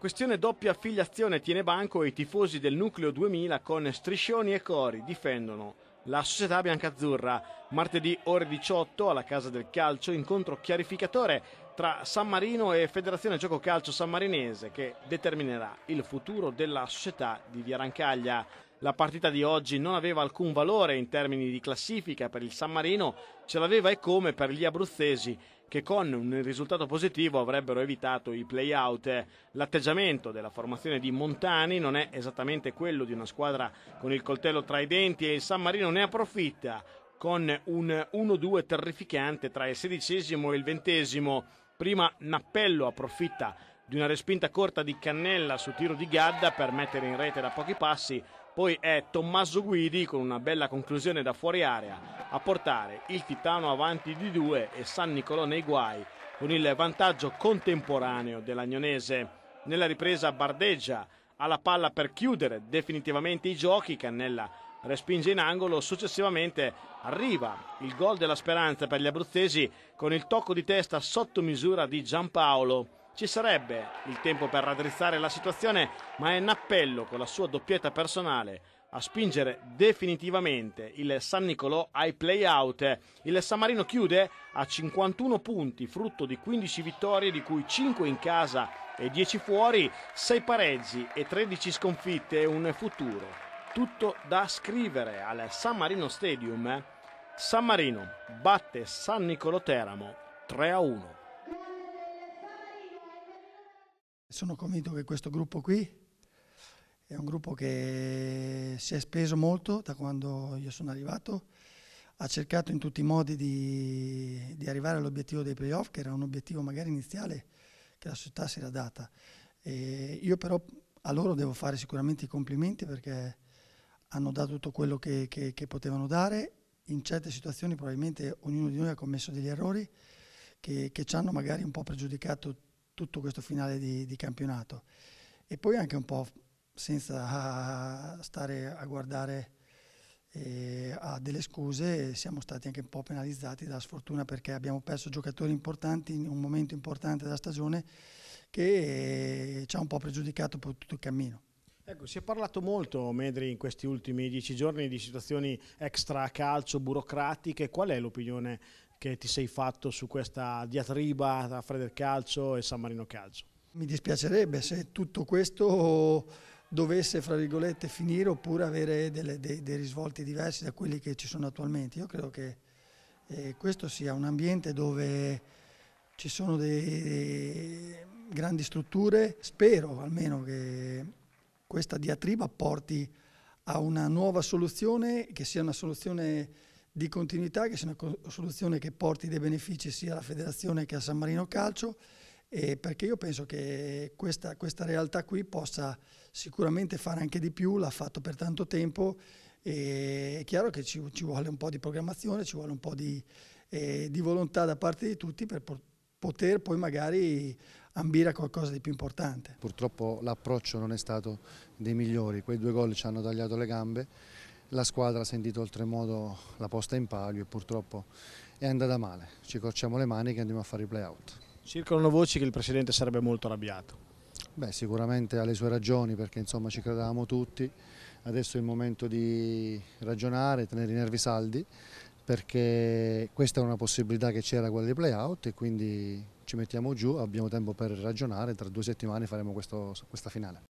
questione doppia affiliazione tiene banco e i tifosi del Nucleo 2000 con striscioni e cori difendono la società biancazzurra. Martedì ore 18 alla Casa del Calcio incontro chiarificatore tra San Marino e Federazione Gioco Calcio Sammarinese che determinerà il futuro della società di Via Rancaglia. La partita di oggi non aveva alcun valore in termini di classifica per il San Marino, ce l'aveva e come per gli abruzzesi che con un risultato positivo avrebbero evitato i play-out. L'atteggiamento della formazione di Montani non è esattamente quello di una squadra con il coltello tra i denti e il San Marino ne approfitta con un 1-2 terrificante tra il sedicesimo e il ventesimo. Prima Nappello approfitta di una respinta corta di Cannella su tiro di Gadda per mettere in rete da pochi passi poi è Tommaso Guidi con una bella conclusione da fuori area a portare il Titano avanti di due e San Nicolò nei guai con il vantaggio contemporaneo dell'Agnonese. Nella ripresa bardeggia ha la palla per chiudere definitivamente i giochi, Cannella respinge in angolo, successivamente arriva il gol della speranza per gli abruzzesi con il tocco di testa sotto misura di Giampaolo ci sarebbe il tempo per raddrizzare la situazione, ma è Nappello con la sua doppietta personale a spingere definitivamente il San Nicolò ai playout. Il San Marino chiude a 51 punti, frutto di 15 vittorie, di cui 5 in casa e 10 fuori, 6 pareggi e 13 sconfitte e un futuro. Tutto da scrivere al San Marino Stadium. San Marino batte San Nicolò Teramo 3 a 1. Sono convinto che questo gruppo qui è un gruppo che si è speso molto da quando io sono arrivato, ha cercato in tutti i modi di, di arrivare all'obiettivo dei playoff, che era un obiettivo magari iniziale che la società si era data. E io però a loro devo fare sicuramente i complimenti perché hanno dato tutto quello che, che, che potevano dare, in certe situazioni probabilmente ognuno di noi ha commesso degli errori che, che ci hanno magari un po' pregiudicato tutto questo finale di, di campionato. E poi anche un po' senza stare a guardare eh, a delle scuse, siamo stati anche un po' penalizzati dalla sfortuna perché abbiamo perso giocatori importanti in un momento importante della stagione che eh, ci ha un po' pregiudicato per tutto il cammino. Ecco, si è parlato molto, Medri, in questi ultimi dieci giorni di situazioni extra calcio, burocratiche. Qual è l'opinione che ti sei fatto su questa diatriba tra Freder Calcio e San Marino Calcio. Mi dispiacerebbe se tutto questo dovesse, fra virgolette, finire oppure avere delle, dei, dei, risvolti diversi da quelli che ci sono attualmente. Io credo che eh, questo sia un ambiente dove ci sono delle grandi strutture, spero almeno che questa diatriba porti a una nuova soluzione, che sia una soluzione di continuità che sia una soluzione che porti dei benefici sia alla federazione che a San Marino Calcio e perché io penso che questa, questa realtà qui possa sicuramente fare anche di più, l'ha fatto per tanto tempo e è chiaro che ci, ci, vuole un po' di programmazione, ci vuole un po' di, eh, di volontà da parte di tutti per poter poi magari ambire a qualcosa di più importante. Purtroppo l'approccio non è stato dei migliori, quei due gol ci hanno tagliato le gambe la squadra ha sentito oltremodo la posta in palio e purtroppo è andata male. Ci corciamo le mani e andiamo a fare i play-out. Circolano voci che il Presidente sarebbe molto arrabbiato. Beh, sicuramente ha le sue ragioni perché insomma ci credevamo tutti, adesso è il momento di ragionare, tenere i nervi saldi perché questa è una possibilità che c'era quella dei play-out e quindi ci mettiamo giù, abbiamo tempo per ragionare, tra due settimane faremo questo, questa finale.